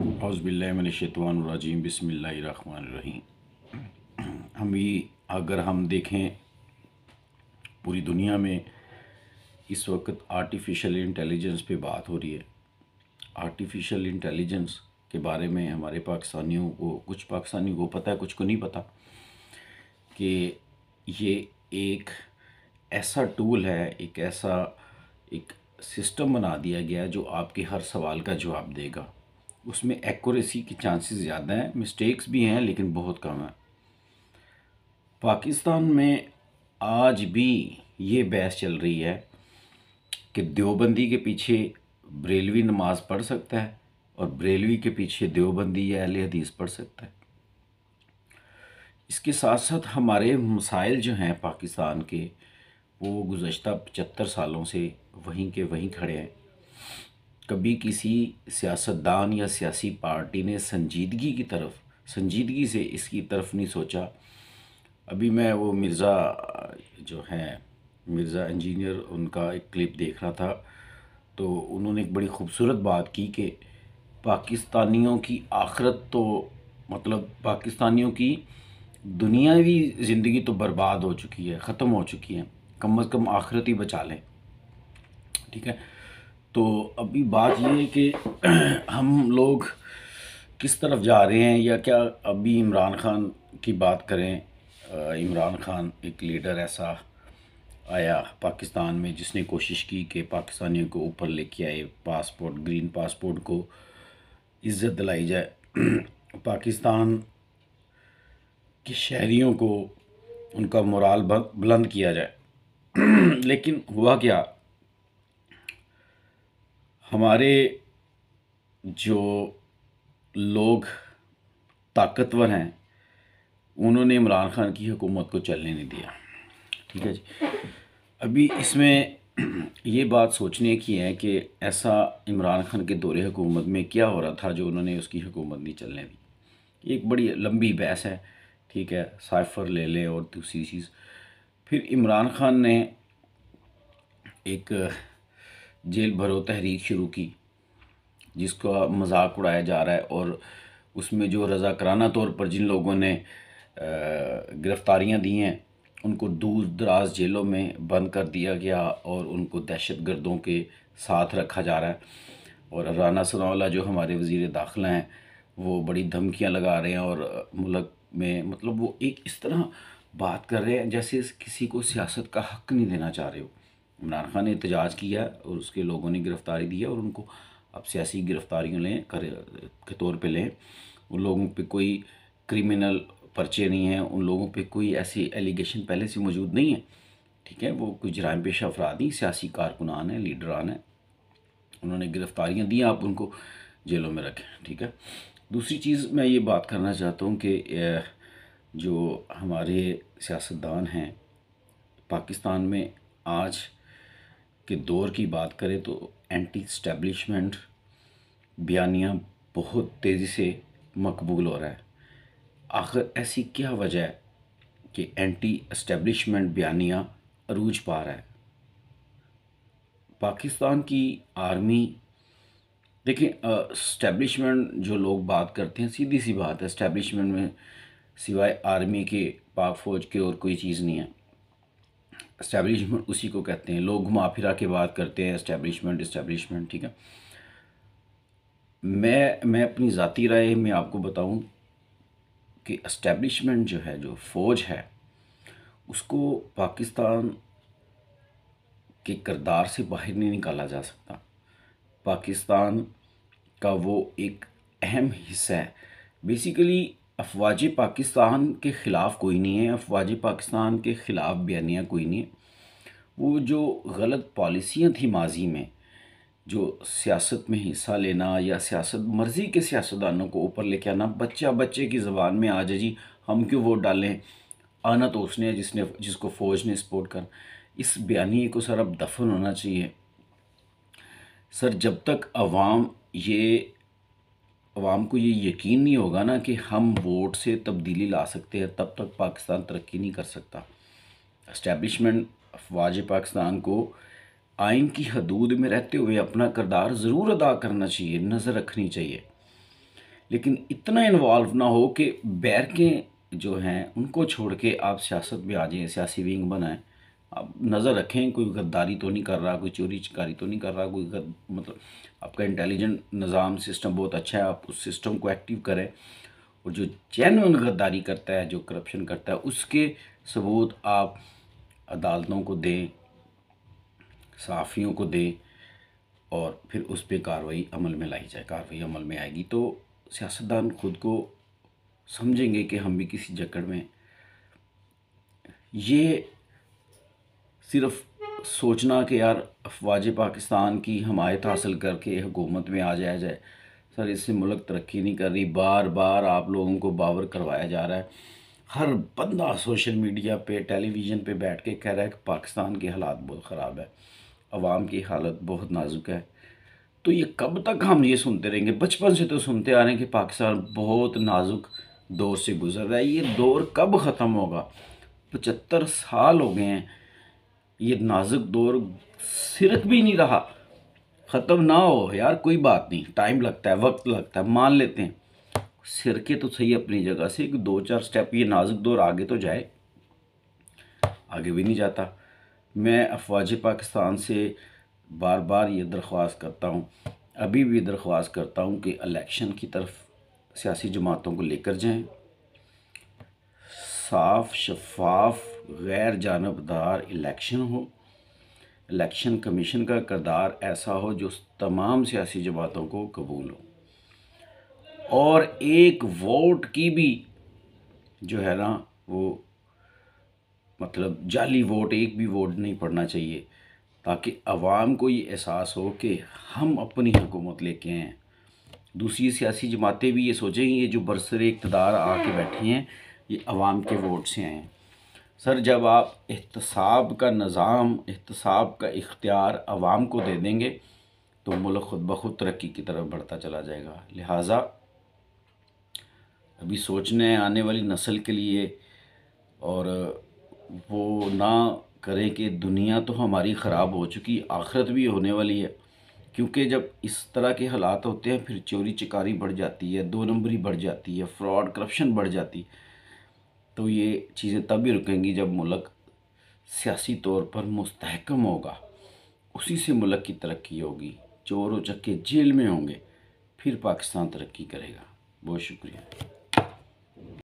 हौज़बिल्लिनशतवानरजीम बसमीम हम भी अगर हम देखें पूरी दुनिया में इस वक्त आर्टिफिशियल इंटेलिजेंस पे बात हो रही है आर्टिफिशियल इंटेलिजेंस के बारे में हमारे पाकिस्तानियों को कुछ पाकिस्तानियों को पता है कुछ को नहीं पता कि ये एक ऐसा टूल है एक ऐसा एक सिस्टम बना दिया गया जो आपके हर सवाल का जवाब देगा उसमें एक्यूरेसी के चांसेस ज़्यादा हैं मिस्टेक्स भी हैं लेकिन बहुत कम है पाकिस्तान में आज भी ये बहस चल रही है कि देवबंदी के पीछे ब्रेलवी नमाज पढ़ सकता है और ब्रेलवी के पीछे देवबंदी या अहल हदीस पढ़ सकता है इसके साथ साथ हमारे मसाइल जो हैं पाकिस्तान के वो गुज़श्ता पचहत्तर सालों से वहीं के वहीं खड़े हैं कभी किसी सियासतदान या सियासी पार्टी ने संजीदगी की तरफ संजीदगी से इसकी तरफ नहीं सोचा अभी मैं वो मिर्ज़ा जो हैं मिर्ज़ा इंजीनियर उनका एक क्लिप देख रहा था तो उन्होंने एक बड़ी खूबसूरत बात की कि पाकिस्तानियों की आखरत तो मतलब पाकिस्तानियों की दुनियावी ज़िंदगी तो बर्बाद हो चुकी है ख़त्म हो चुकी है कम अज़ कम आखरत ही बचा लें ठीक है तो अभी बात ये है कि हम लोग किस तरफ जा रहे हैं या क्या अभी इमरान ख़ान की बात करें इमरान ख़ान एक लीडर ऐसा आया पाकिस्तान में जिसने कोशिश की कि पाकिस्तानियों को ऊपर लेके आए पासपोर्ट ग्रीन पासपोर्ट को इज़्ज़त दिलाई जाए पाकिस्तान के शहरीों को उनका मोराल बुलंद किया जाए लेकिन हुआ क्या हमारे जो लोग ताकतवर हैं उन्होंने इमरान ख़ान की हुकूमत को चलने नहीं दिया ठीक है जी अभी इसमें ये बात सोचने की है कि ऐसा इमरान ख़ान के दौरे हुकूमत में क्या हो रहा था जो उन्होंने उसकी हुकूमत नहीं चलने दी एक बड़ी लंबी बहस है ठीक है साइफर ले ले और दूसरी चीज़ फिर इमरान ख़ान ने एक जेल भरो तहरीक शुरू की जिसका मजाक उड़ाया जा रहा है और उसमें जो रज़ाकराना तौर पर जिन लोगों ने गिरफ़्तारियाँ दी हैं उनको दूर दराज जेलों में बंद कर दिया गया और उनको दहशत गर्दों के साथ रखा जा रहा है और राना सनावला जो हमारे वजीर दाखिला हैं वो बड़ी धमकियाँ लगा रहे हैं और मुल्क में मतलब वो एक इस तरह बात कर रहे हैं जैसे किसी को सियासत का हक नहीं देना चाह रहे हो इमरान खान ने एहतजाज किया और उसके लोगों ने गिरफ़्तारी दी है और उनको अब सियासी गिरफ़्तारियों लें कर के तौर पे लें उन लोगों पे कोई क्रिमिनल पर्चे नहीं हैं उन लोगों पे कोई ऐसी एलिगेशन पहले से मौजूद नहीं है ठीक है वो कोई जराम पेशा अफराद ही सियासी कारकुनान हैं लीडरान हैं उन्होंने गिरफ़्तारियाँ दी आप उनको जेलों में रखें ठीक है दूसरी चीज़ मैं ये बात करना चाहता हूँ कि जो हमारे सियासतदान हैं पाकिस्तान में आज के दौर की बात करें तो एंटी इस्टेब्लिशमेंट बयानिया बहुत तेज़ी से मकबूल हो रहा है आखिर ऐसी क्या वजह है कि एंटी इस्टेब्लिशमेंट बयानिया अरूज पा रहा है पाकिस्तान की आर्मी देखिए इस्टेब्लिशमेंट जो लोग बात करते हैं सीधी सी बात है इस्टेब्लिशमेंट में सिवाय आर्मी के पाक फ़ौज के और कोई चीज़ नहीं है इस्टेब्लिशमेंट उसी को कहते हैं लोग घुमा फिरा के बात करते हैं इस्टेब्लिशमेंट इस्टेब्लिशमेंट ठीक है मैं मैं अपनी ज़ाती राय में आपको बताऊं कि इस्टेब्लिशमेंट जो है जो फ़ौज है उसको पाकिस्तान के करदार से बाहर नहीं निकाला जा सकता पाकिस्तान का वो एक अहम हिस्सा है बेसिकली अफवाज पाकिस्तान के ख़िलाफ़ कोई नहीं है अफवाज पाकिस्तान के ख़िलाफ़ बयानियाँ कोई नहीं है वो जो गलत पॉलिसियाँ थी माजी में जो सियासत में हिस्सा लेना या सियासत मर्ज़ी के सियासतदानों को ऊपर लेके आना बच्चा बच्चे की ज़बान में आ जाए जी हम क्यों वोट डालें आना तो उसने जिसने जिसको फ़ौज ने सपोर्ट कर इस बयानी को सर अब दफन होना चाहिए सर जब तक अवाम ये आवाम को ये यकीन नहीं होगा ना कि हम वोट से तब्दीली ला सकते हैं तब तक पाकिस्तान तरक्की नहीं कर सकता इस्टेबलिशमेंट अफवाज पाकिस्तान को आइन की हदूद में रहते हुए अपना करदार ज़रूर अदा करना चाहिए नज़र रखनी चाहिए लेकिन इतना इन्वॉल्व ना हो कि बैरकें जो हैं उनको छोड़ के आप सियासत में आ जाएँ सियासी विंग बनाएँ आप नज़र रखें कोई गद्दारी तो नहीं कर रहा कोई चोरी चिकारी तो नहीं कर रहा कोई गद, मतलब आपका इंटेलिजेंट निज़ाम सिस्टम बहुत अच्छा है आप उस सिस्टम को एक्टिव करें और जो चैनल गद्दारी करता है जो करप्शन करता है उसके सबूत आप अदालतों को दें साफ़ियों को दें और फिर उस पर कार्रवाई अमल में लाई जाए कार्रवाई अमल में आएगी तो सियासतदान खुद को समझेंगे कि हम भी किसी जकड़ में ये सिर्फ सोचना कि यार अफवाज पाकिस्तान की हमायत हासिल करके हुकूमत में आ जाया जाए सर इससे मुल्क तरक्की नहीं कर रही बार बार आप लोगों को बावर करवाया जा रहा है हर बंदा सोशल मीडिया पे टेलीविज़न पे बैठ के कह रहा है कि पाकिस्तान के हालात बहुत ख़राब है आवाम की हालत बहुत नाजुक है तो ये कब तक हम ये सुनते रहेंगे बचपन से तो सुनते आ रहे हैं कि पाकिस्तान बहुत नाजुक दौर से गुजर रहा है ये दौर कब ख़त्म होगा पचहत्तर साल हो गए हैं ये नाजुक दौर सिरक भी नहीं रहा ख़त्म ना हो यार कोई बात नहीं टाइम लगता है वक्त लगता है मान लेते हैं सिरके तो सही अपनी जगह से दो चार स्टेप ये नाजुक दौर आगे तो जाए आगे भी नहीं जाता मैं अफवाज पाकिस्तान से बार बार ये दरख्वास्त करता हूँ अभी भी दरख्वास्त करता हूँ कि इलेक्शन की तरफ सियासी जमातों को लेकर जाएँ साफ शफाफ गैर जानबदार इलेक्शन हो इलेक्शन कमीशन का करदार ऐसा हो जो तमाम सियासी जमातों को कबूल हो और एक वोट की भी जो है ना वो मतलब जाली वोट एक भी वोट नहीं पड़ना चाहिए ताकि आवाम को ये एहसास हो कि हम अपनी हुकूमत लेके आएँ हैं दूसरी सियासी जमातें भी ये सोचें ये जो बरसर इकतदार आके बैठी हैं ये आवाम के वोट से आए हैं सर जब आप एहतसाब का निज़ाम एहतसाब का इख्तियार अवाम को दे देंगे तो मुल्क खुद ब खुद तरक्की की तरफ बढ़ता चला जाएगा लिहाजा अभी सोचने आने वाली नस्ल के लिए और वो ना करें कि दुनिया तो हमारी ख़राब हो चुकी आखिरत भी होने वाली है क्योंकि जब इस तरह के हालात होते हैं फिर चोरी चकारी बढ़ जाती है दो नंबरी बढ़ जाती है फ्रॉड करप्शन बढ़ जाती है तो ये चीज़ें तभी रुकेंगी जब मुल्क सियासी तौर पर मुस्तकम होगा उसी से मुल्क की तरक्की होगी चोर उचक्के जेल में होंगे फिर पाकिस्तान तरक्की करेगा बहुत शुक्रिया